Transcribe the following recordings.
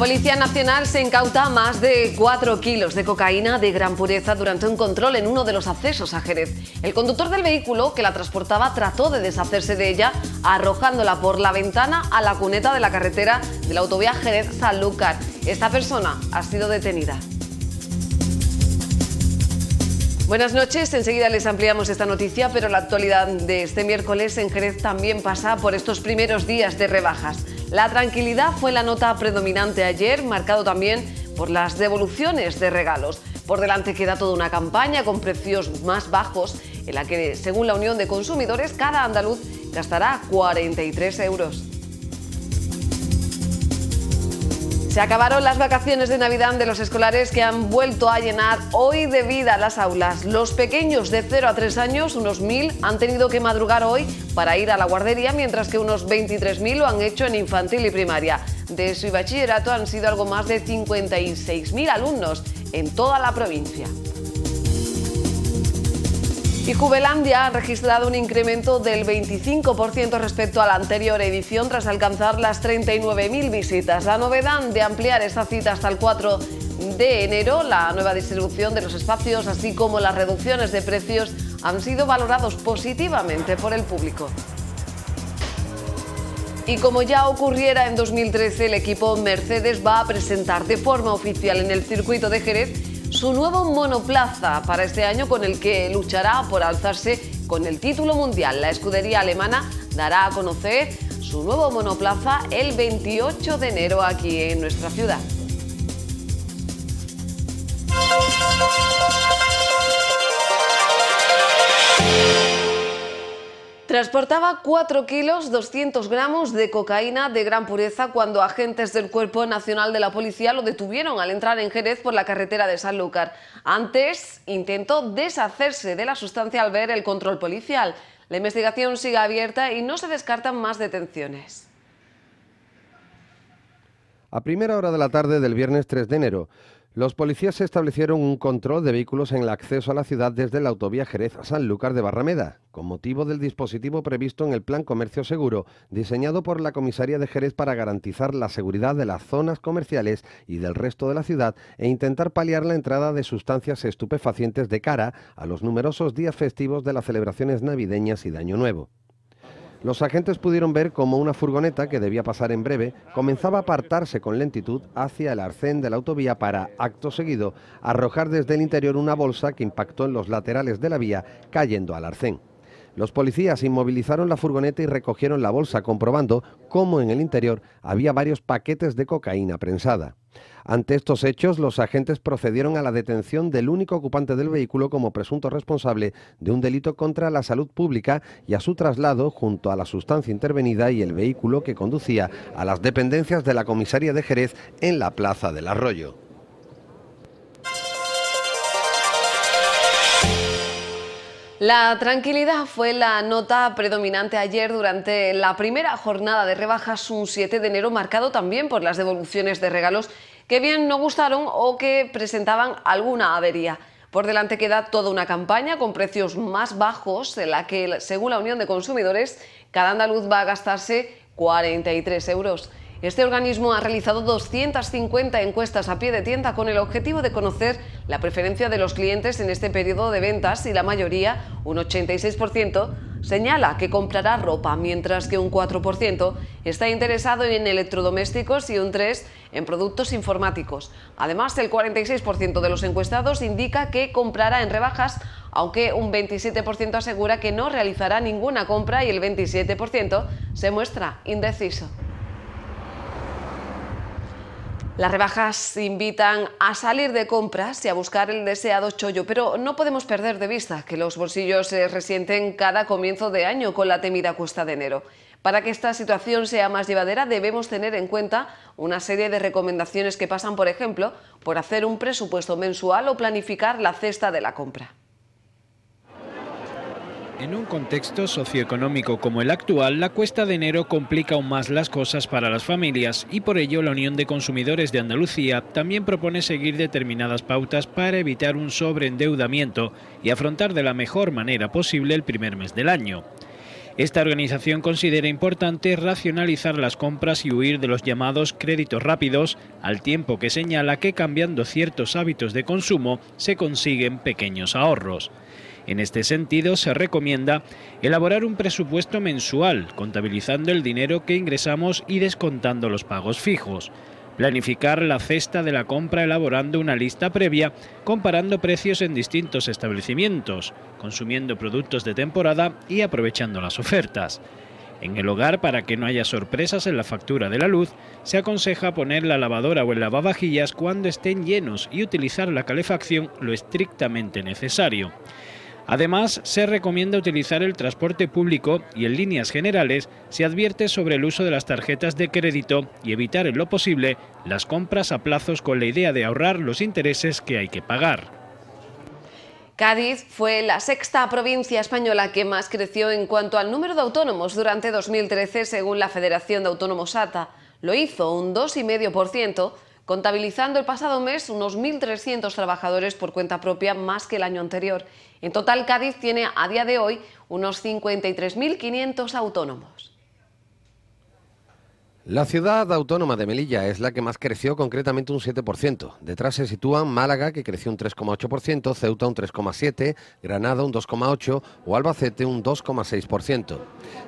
Policía Nacional se incauta más de 4 kilos de cocaína de gran pureza durante un control en uno de los accesos a Jerez. El conductor del vehículo que la transportaba trató de deshacerse de ella arrojándola por la ventana a la cuneta de la carretera de la autovía Jerez-Sanlúcar. Esta persona ha sido detenida. Buenas noches, enseguida les ampliamos esta noticia, pero la actualidad de este miércoles en Jerez también pasa por estos primeros días de rebajas. La tranquilidad fue la nota predominante ayer, marcado también por las devoluciones de regalos. Por delante queda toda una campaña con precios más bajos en la que, según la Unión de Consumidores, cada andaluz gastará 43 euros. Se acabaron las vacaciones de Navidad de los escolares que han vuelto a llenar hoy de vida las aulas. Los pequeños de 0 a 3 años, unos 1.000, han tenido que madrugar hoy para ir a la guardería, mientras que unos 23.000 lo han hecho en infantil y primaria. De su bachillerato han sido algo más de 56.000 alumnos en toda la provincia. Y Jubelandia ha registrado un incremento del 25% respecto a la anterior edición tras alcanzar las 39.000 visitas. La novedad de ampliar esta cita hasta el 4 de enero, la nueva distribución de los espacios, así como las reducciones de precios, han sido valorados positivamente por el público. Y como ya ocurriera en 2013, el equipo Mercedes va a presentar de forma oficial en el circuito de Jerez su nuevo monoplaza para este año con el que luchará por alzarse con el título mundial. La escudería alemana dará a conocer su nuevo monoplaza el 28 de enero aquí en nuestra ciudad. Transportaba 4 kilos 200 gramos de cocaína de gran pureza cuando agentes del Cuerpo Nacional de la Policía lo detuvieron al entrar en Jerez por la carretera de Sanlúcar. Antes intentó deshacerse de la sustancia al ver el control policial. La investigación sigue abierta y no se descartan más detenciones. A primera hora de la tarde del viernes 3 de enero, los policías establecieron un control de vehículos en el acceso a la ciudad desde la autovía Jerez a Sanlúcar de Barrameda, con motivo del dispositivo previsto en el Plan Comercio Seguro, diseñado por la Comisaría de Jerez para garantizar la seguridad de las zonas comerciales y del resto de la ciudad e intentar paliar la entrada de sustancias estupefacientes de cara a los numerosos días festivos de las celebraciones navideñas y de Año Nuevo. Los agentes pudieron ver cómo una furgoneta que debía pasar en breve comenzaba a apartarse con lentitud hacia el arcén de la autovía para, acto seguido, arrojar desde el interior una bolsa que impactó en los laterales de la vía, cayendo al arcén. Los policías inmovilizaron la furgoneta y recogieron la bolsa, comprobando cómo en el interior había varios paquetes de cocaína prensada. Ante estos hechos, los agentes procedieron a la detención del único ocupante del vehículo como presunto responsable de un delito contra la salud pública y a su traslado junto a la sustancia intervenida y el vehículo que conducía a las dependencias de la comisaría de Jerez en la Plaza del Arroyo. La tranquilidad fue la nota predominante ayer durante la primera jornada de rebajas un 7 de enero marcado también por las devoluciones de regalos que bien no gustaron o que presentaban alguna avería. Por delante queda toda una campaña con precios más bajos en la que, según la Unión de Consumidores, cada andaluz va a gastarse 43 euros. Este organismo ha realizado 250 encuestas a pie de tienda con el objetivo de conocer la preferencia de los clientes en este periodo de ventas y la mayoría, un 86%, señala que comprará ropa, mientras que un 4% está interesado en electrodomésticos y un 3% en productos informáticos. Además, el 46% de los encuestados indica que comprará en rebajas, aunque un 27% asegura que no realizará ninguna compra y el 27% se muestra indeciso. Las rebajas invitan a salir de compras y a buscar el deseado chollo, pero no podemos perder de vista que los bolsillos se resienten cada comienzo de año con la temida cuesta de enero. Para que esta situación sea más llevadera debemos tener en cuenta una serie de recomendaciones que pasan, por ejemplo, por hacer un presupuesto mensual o planificar la cesta de la compra. En un contexto socioeconómico como el actual, la cuesta de enero complica aún más las cosas para las familias y por ello la Unión de Consumidores de Andalucía también propone seguir determinadas pautas para evitar un sobreendeudamiento y afrontar de la mejor manera posible el primer mes del año. Esta organización considera importante racionalizar las compras y huir de los llamados créditos rápidos, al tiempo que señala que cambiando ciertos hábitos de consumo se consiguen pequeños ahorros. En este sentido, se recomienda elaborar un presupuesto mensual, contabilizando el dinero que ingresamos y descontando los pagos fijos. Planificar la cesta de la compra elaborando una lista previa, comparando precios en distintos establecimientos, consumiendo productos de temporada y aprovechando las ofertas. En el hogar, para que no haya sorpresas en la factura de la luz, se aconseja poner la lavadora o el lavavajillas cuando estén llenos y utilizar la calefacción lo estrictamente necesario. Además, se recomienda utilizar el transporte público y en líneas generales se advierte sobre el uso de las tarjetas de crédito y evitar en lo posible las compras a plazos con la idea de ahorrar los intereses que hay que pagar. Cádiz fue la sexta provincia española que más creció en cuanto al número de autónomos durante 2013 según la Federación de Autónomos ATA. Lo hizo un 2,5% contabilizando el pasado mes unos 1.300 trabajadores por cuenta propia más que el año anterior. En total, Cádiz tiene a día de hoy unos 53.500 autónomos. La ciudad autónoma de Melilla es la que más creció, concretamente un 7%. Detrás se sitúan Málaga, que creció un 3,8%, Ceuta un 3,7%, Granada un 2,8% o Albacete un 2,6%.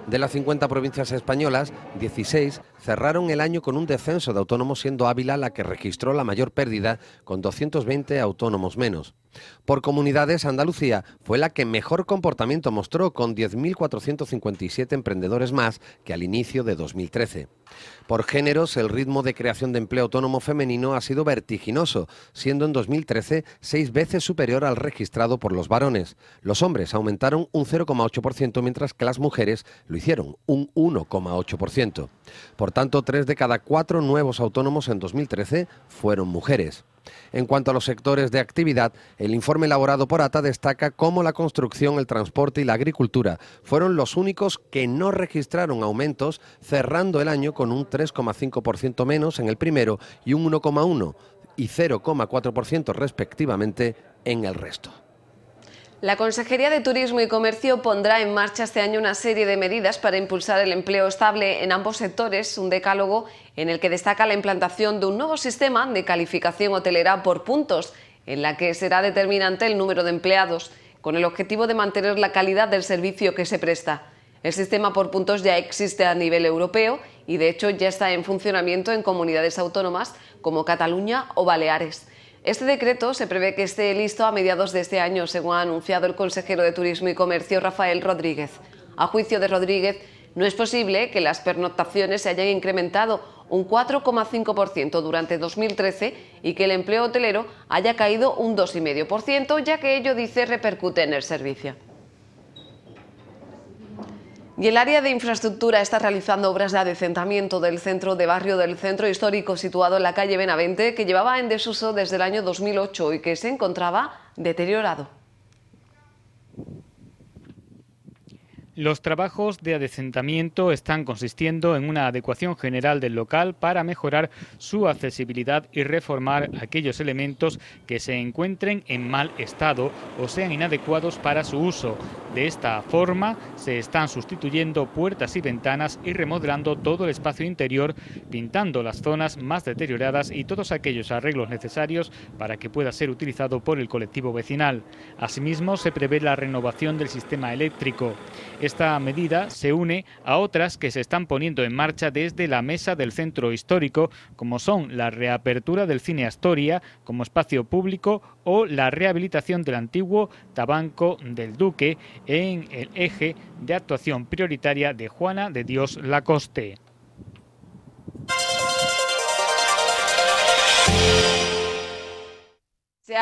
De las 50 provincias españolas, 16 cerraron el año con un descenso de autónomos, siendo Ávila la que registró la mayor pérdida, con 220 autónomos menos. Por comunidades, Andalucía fue la que mejor comportamiento mostró, con 10.457 emprendedores más que al inicio de 2013. Por géneros, el ritmo de creación de empleo autónomo femenino ha sido vertiginoso, siendo en 2013 seis veces superior al registrado por los varones. Los hombres aumentaron un 0,8%, mientras que las mujeres lo hicieron un 1,8%. Por tanto, tres de cada cuatro nuevos autónomos en 2013 fueron mujeres. En cuanto a los sectores de actividad, el informe elaborado por ATA destaca cómo la construcción, el transporte y la agricultura fueron los únicos que no registraron aumentos, cerrando el año con un 3,5% menos en el primero y un 1,1% y 0,4% respectivamente en el resto. La Consejería de Turismo y Comercio pondrá en marcha este año una serie de medidas para impulsar el empleo estable en ambos sectores, un decálogo en el que destaca la implantación de un nuevo sistema de calificación hotelera por puntos, en la que será determinante el número de empleados, con el objetivo de mantener la calidad del servicio que se presta. El sistema por puntos ya existe a nivel europeo y de hecho ya está en funcionamiento en comunidades autónomas como Cataluña o Baleares. Este decreto se prevé que esté listo a mediados de este año, según ha anunciado el consejero de Turismo y Comercio Rafael Rodríguez. A juicio de Rodríguez, no es posible que las pernoctaciones se hayan incrementado un 4,5% durante 2013 y que el empleo hotelero haya caído un 2,5%, ya que ello, dice, repercute en el servicio. Y el área de infraestructura está realizando obras de adecentamiento del centro de barrio del centro histórico situado en la calle Benavente que llevaba en desuso desde el año 2008 y que se encontraba deteriorado. Los trabajos de adecentamiento están consistiendo en una adecuación general del local para mejorar su accesibilidad y reformar aquellos elementos que se encuentren en mal estado o sean inadecuados para su uso. De esta forma se están sustituyendo puertas y ventanas y remodelando todo el espacio interior, pintando las zonas más deterioradas y todos aquellos arreglos necesarios para que pueda ser utilizado por el colectivo vecinal. Asimismo, se prevé la renovación del sistema eléctrico. Esta medida se une a otras que se están poniendo en marcha desde la mesa del centro histórico, como son la reapertura del cine Astoria como espacio público o la rehabilitación del antiguo Tabanco del Duque en el eje de actuación prioritaria de Juana de Dios Lacoste.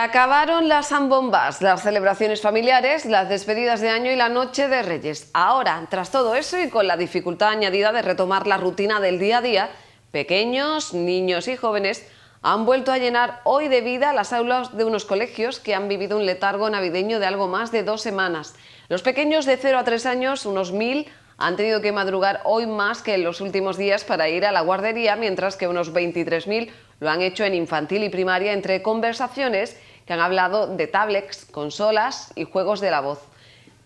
acabaron las zambombas, las celebraciones familiares, las despedidas de año y la noche de Reyes. Ahora, tras todo eso y con la dificultad añadida de retomar la rutina del día a día, pequeños, niños y jóvenes han vuelto a llenar hoy de vida las aulas de unos colegios que han vivido un letargo navideño de algo más de dos semanas. Los pequeños de 0 a 3 años, unos mil, han tenido que madrugar hoy más que en los últimos días para ir a la guardería, mientras que unos 23.000 lo han hecho en infantil y primaria entre conversaciones que han hablado de tablets, consolas y juegos de la voz.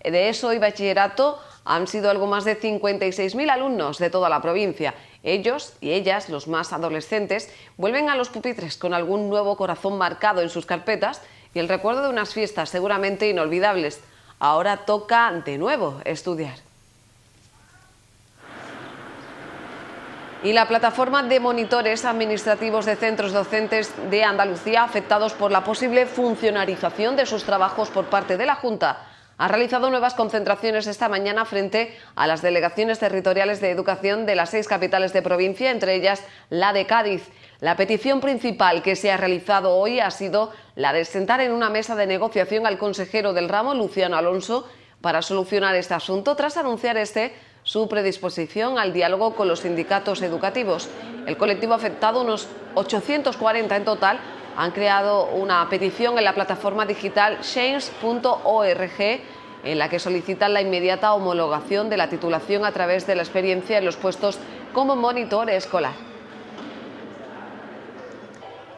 De eso y bachillerato han sido algo más de 56.000 alumnos de toda la provincia. Ellos y ellas, los más adolescentes, vuelven a los pupitres con algún nuevo corazón marcado en sus carpetas y el recuerdo de unas fiestas seguramente inolvidables. Ahora toca de nuevo estudiar. y la plataforma de monitores administrativos de centros docentes de Andalucía afectados por la posible funcionarización de sus trabajos por parte de la Junta ha realizado nuevas concentraciones esta mañana frente a las delegaciones territoriales de educación de las seis capitales de provincia, entre ellas la de Cádiz. La petición principal que se ha realizado hoy ha sido la de sentar en una mesa de negociación al consejero del ramo, Luciano Alonso, para solucionar este asunto tras anunciar este su predisposición al diálogo con los sindicatos educativos. El colectivo afectado, unos 840 en total, han creado una petición en la plataforma digital change.org en la que solicitan la inmediata homologación de la titulación a través de la experiencia en los puestos como monitor escolar.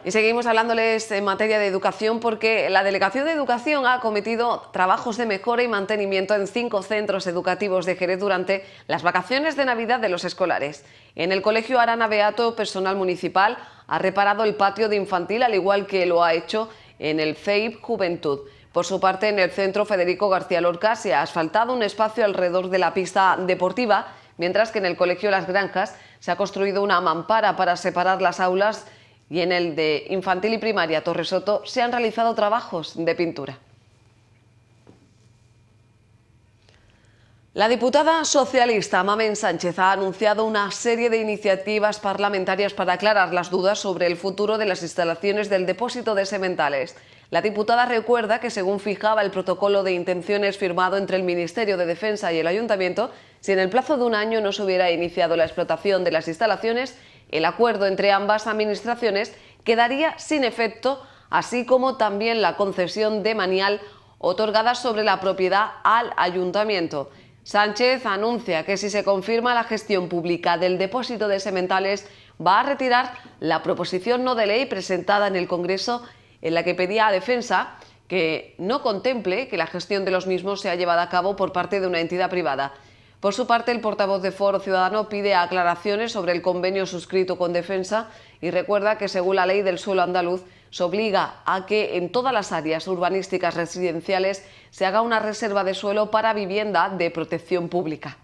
Y seguimos hablándoles en materia de educación porque la Delegación de Educación ha cometido trabajos de mejora y mantenimiento en cinco centros educativos de Jerez durante las vacaciones de Navidad de los escolares. En el Colegio Arana Beato, personal municipal ha reparado el patio de infantil al igual que lo ha hecho en el CEIP Juventud. Por su parte, en el centro Federico García Lorca se ha asfaltado un espacio alrededor de la pista deportiva, mientras que en el Colegio Las Granjas se ha construido una mampara para separar las aulas y en el de infantil y primaria Soto... se han realizado trabajos de pintura. La diputada socialista Mamen Sánchez ha anunciado una serie de iniciativas parlamentarias para aclarar las dudas sobre el futuro de las instalaciones del depósito de sementales. La diputada recuerda que según fijaba el protocolo de intenciones firmado entre el Ministerio de Defensa y el Ayuntamiento, si en el plazo de un año no se hubiera iniciado la explotación de las instalaciones, el acuerdo entre ambas administraciones quedaría sin efecto, así como también la concesión de Manial otorgada sobre la propiedad al ayuntamiento. Sánchez anuncia que si se confirma la gestión pública del depósito de sementales, va a retirar la proposición no de ley presentada en el Congreso en la que pedía a Defensa que no contemple que la gestión de los mismos sea llevada a cabo por parte de una entidad privada. Por su parte, el portavoz de Foro Ciudadano pide aclaraciones sobre el convenio suscrito con Defensa y recuerda que, según la ley del suelo andaluz, se obliga a que en todas las áreas urbanísticas residenciales se haga una reserva de suelo para vivienda de protección pública.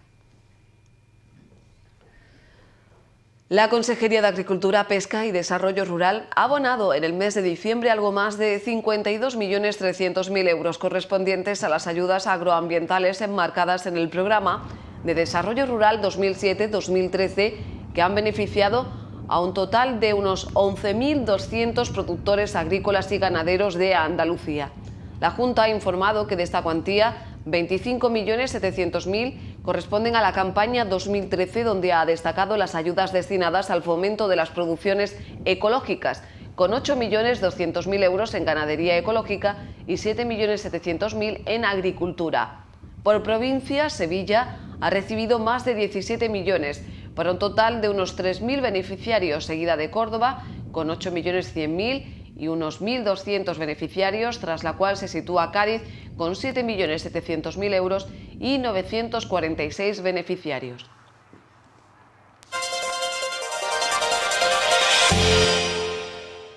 La Consejería de Agricultura, Pesca y Desarrollo Rural ha abonado en el mes de diciembre algo más de 52.300.000 euros correspondientes a las ayudas agroambientales enmarcadas en el programa de Desarrollo Rural 2007-2013 que han beneficiado a un total de unos 11.200 productores agrícolas y ganaderos de Andalucía. La Junta ha informado que de esta cuantía, 25.700.000 corresponden a la campaña 2013, donde ha destacado las ayudas destinadas al fomento de las producciones ecológicas, con 8.200.000 euros en ganadería ecológica y 7.700.000 en agricultura. Por provincia, Sevilla ha recibido más de 17 millones, para un total de unos 3.000 beneficiarios, seguida de Córdoba, con 8.100.000 y unos 1.200 beneficiarios, tras la cual se sitúa Cádiz con 7.700.000 euros y 946 beneficiarios.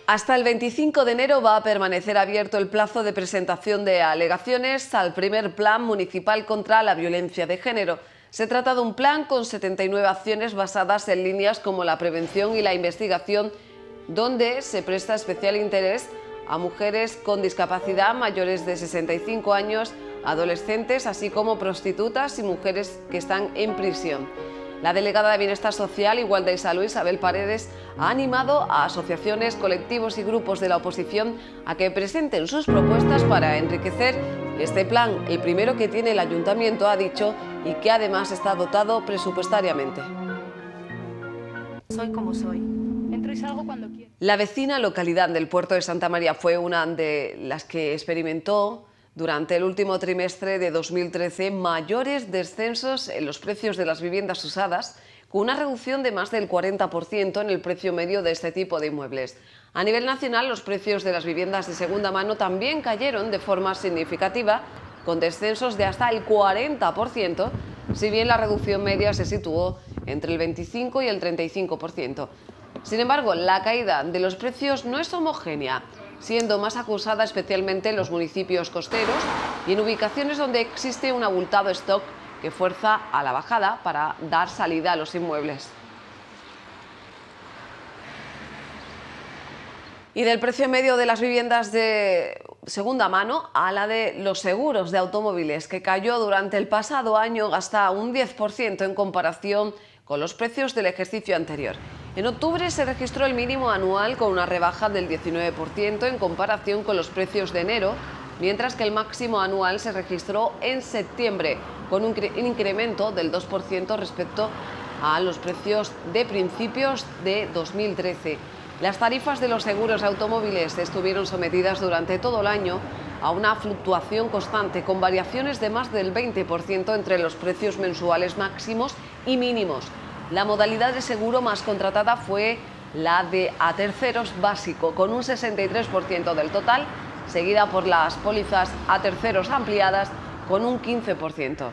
Hasta el 25 de enero va a permanecer abierto el plazo de presentación de alegaciones al primer plan municipal contra la violencia de género. Se trata de un plan con 79 acciones basadas en líneas como la prevención y la investigación, donde se presta especial interés a mujeres con discapacidad mayores de 65 años, adolescentes, así como prostitutas y mujeres que están en prisión. La delegada de Bienestar Social, Igualdad y Salud, Isabel Paredes, ha animado a asociaciones, colectivos y grupos de la oposición a que presenten sus propuestas para enriquecer este plan, el primero que tiene el ayuntamiento, ha dicho, y que además está dotado presupuestariamente. Soy como soy la vecina localidad del puerto de Santa María fue una de las que experimentó durante el último trimestre de 2013 mayores descensos en los precios de las viviendas usadas, con una reducción de más del 40% en el precio medio de este tipo de inmuebles. A nivel nacional, los precios de las viviendas de segunda mano también cayeron de forma significativa, con descensos de hasta el 40%, si bien la reducción media se situó entre el 25 y el 35%. Sin embargo, la caída de los precios no es homogénea, siendo más acusada especialmente en los municipios costeros y en ubicaciones donde existe un abultado stock que fuerza a la bajada para dar salida a los inmuebles. Y del precio medio de las viviendas de segunda mano a la de los seguros de automóviles, que cayó durante el pasado año hasta un 10% en comparación con los precios del ejercicio anterior. En octubre se registró el mínimo anual con una rebaja del 19% en comparación con los precios de enero, mientras que el máximo anual se registró en septiembre, con un incremento del 2% respecto a los precios de principios de 2013. Las tarifas de los seguros automóviles estuvieron sometidas durante todo el año a una fluctuación constante, con variaciones de más del 20% entre los precios mensuales máximos y mínimos. La modalidad de seguro más contratada fue la de a terceros básico, con un 63% del total, seguida por las pólizas a terceros ampliadas con un 15%.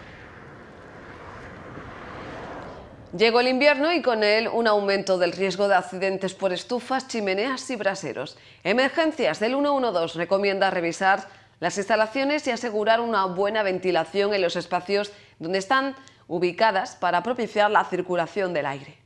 Llegó el invierno y con él un aumento del riesgo de accidentes por estufas, chimeneas y braseros. Emergencias del 112 recomienda revisar las instalaciones y asegurar una buena ventilación en los espacios donde están ubicadas para propiciar la circulación del aire.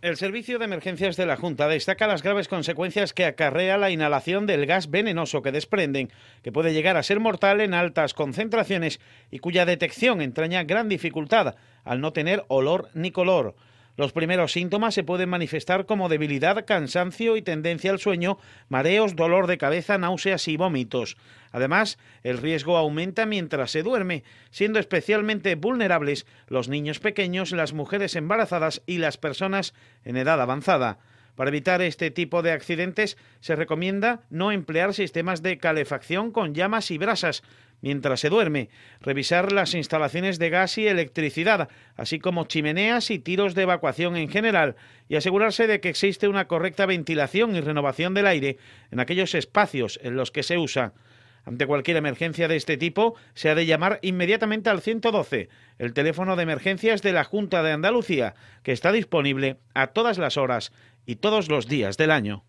El Servicio de Emergencias de la Junta destaca las graves consecuencias que acarrea la inhalación del gas venenoso que desprenden, que puede llegar a ser mortal en altas concentraciones y cuya detección entraña gran dificultad al no tener olor ni color. Los primeros síntomas se pueden manifestar como debilidad, cansancio y tendencia al sueño, mareos, dolor de cabeza, náuseas y vómitos. Además, el riesgo aumenta mientras se duerme, siendo especialmente vulnerables los niños pequeños, las mujeres embarazadas y las personas en edad avanzada. Para evitar este tipo de accidentes se recomienda no emplear sistemas de calefacción con llamas y brasas, mientras se duerme, revisar las instalaciones de gas y electricidad, así como chimeneas y tiros de evacuación en general, y asegurarse de que existe una correcta ventilación y renovación del aire en aquellos espacios en los que se usa. Ante cualquier emergencia de este tipo, se ha de llamar inmediatamente al 112, el teléfono de emergencias de la Junta de Andalucía, que está disponible a todas las horas y todos los días del año.